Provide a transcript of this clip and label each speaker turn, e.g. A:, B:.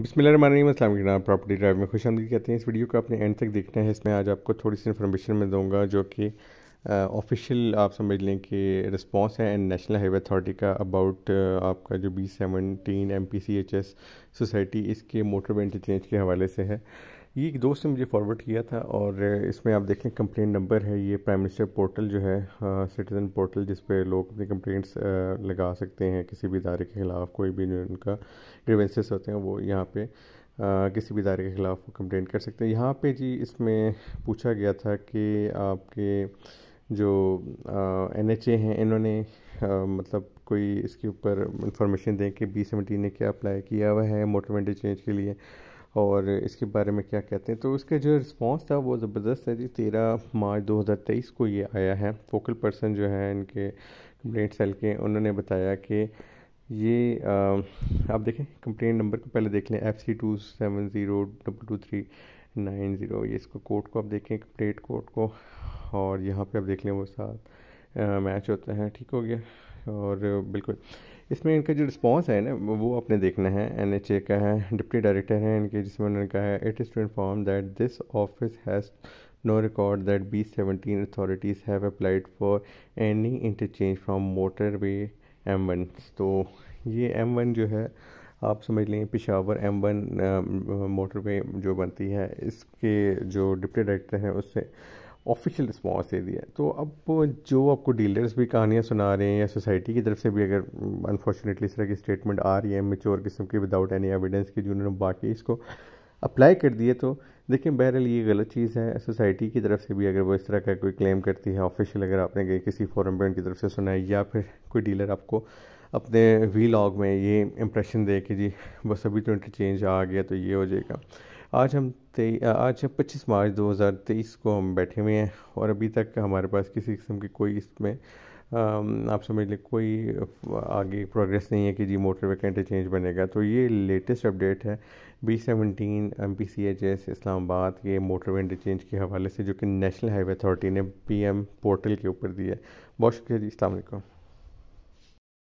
A: बिसमिल्लाम के नाम property drive में खुश आमदी कहते हैं इस वीडियो को आपने एंड तक देखना है इसमें आज आपको थोड़ी सी इन्फॉर्मेशन मैं दूंगा जो कि ऑफिशियल आप समझ लें कि रिस्पांस है एंड नेशनल हाईवे अथॉरिटी का अबाउट आपका जो B seventeen M P C H S society इसके मोटर वेंट के हवाले से है ये एक दोस्त ने मुझे फॉरवर्ड किया था और इसमें आप देखें कंप्लेंट नंबर है ये प्राइम मिनिस्टर पोर्टल जो है सिटीज़न हाँ, पोर्टल जिस पर लोग अपनी कंप्लेंट्स लगा सकते हैं किसी भी इदारे के ख़िलाफ़ कोई भी उनका ग्रीवेंसेस होते हैं वो यहाँ पे आ, किसी भी इदारे के ख़िलाफ़ कंप्लेंट कर सकते हैं यहाँ पे जी इसमें पूछा गया था कि आपके जो एन एच ए हैं इन्होंने मतलब कोई इसके ऊपर इंफॉर्मेशन दें कि बी ने क्या अप्लाई किया हुआ है मोटरमेंटी चेंज के लिए और इसके बारे में क्या कहते हैं तो उसका जो रिस्पॉन्स था वो ज़बरदस्त है जी तेरह मार्च 2023 को ये आया है फोकल पर्सन जो है इनके कंप्लेंट सेल के उन्होंने बताया कि ये आ, आप देखें कंप्लेंट नंबर को पहले देख लें F C two seven zero double two three nine zero ये इसको कोर्ट को आप देखें कंप्लेंट कोर्ट को और यहाँ पे आप देख लें वो साथ मैच होता है ठीक हो गया और बिल्कुल इसमें इनका जो रिस्पांस है ना वो आपने देखना है ए का है डिप्टी डायरेक्टर हैं इनके जिसमें उन्होंने कहा है it is to inform that this office has no B seventeen authorities have applied for any interchange from motorway M one तो ये एम वन जो है आप समझ लें पिशावर एम वन वे जो बनती है इसके जो डिप्टी डायरेक्टर हैं उससे ऑफिशियल रिस्पॉन्स दे दिया तो अब जो आपको डीलर्स भी कहानियाँ सुना रहे हैं या सोसाइटी की तरफ से भी अगर अनफॉर्चुनेटली इस तरह की स्टेटमेंट आ रही है मेच्योर किस्म की विदाउट एनी एविडेंस की जिन्होंने बाकी इसको अप्लाई कर दिए तो देखिए बहरहाल ये गलत चीज़ है सोसाइटी की तरफ से भी अगर वो इस तरह का कोई क्लेम करती है ऑफिशियल अगर आपने गए किसी फॉरम पर उनकी तरफ से सुनाई या फिर कोई डीलर आपको अपने वी लॉग में ये इंप्रेशन दे कि जी बस अभी तो इंटरचेंज आ गया तो ये हो जाएगा आज हम आज है पच्चीस मार्च 2023 को हम बैठे हुए हैं और अभी तक हमारे पास किसी किस्म की कोई इसमें आप समझ लें कोई आगे प्रोग्रेस नहीं है कि जी मोटर वैकेंट चेंज बनेगा तो ये लेटेस्ट अपडेट है B seventeen M P C H S Islamabad के मोटर वे चेंज के हवाले से जो कि नेशनल हाईवे अथॉरिटी ने पी एम पोर्टल के ऊपर दिया है बहुत शुक्रिया जी अलैक्म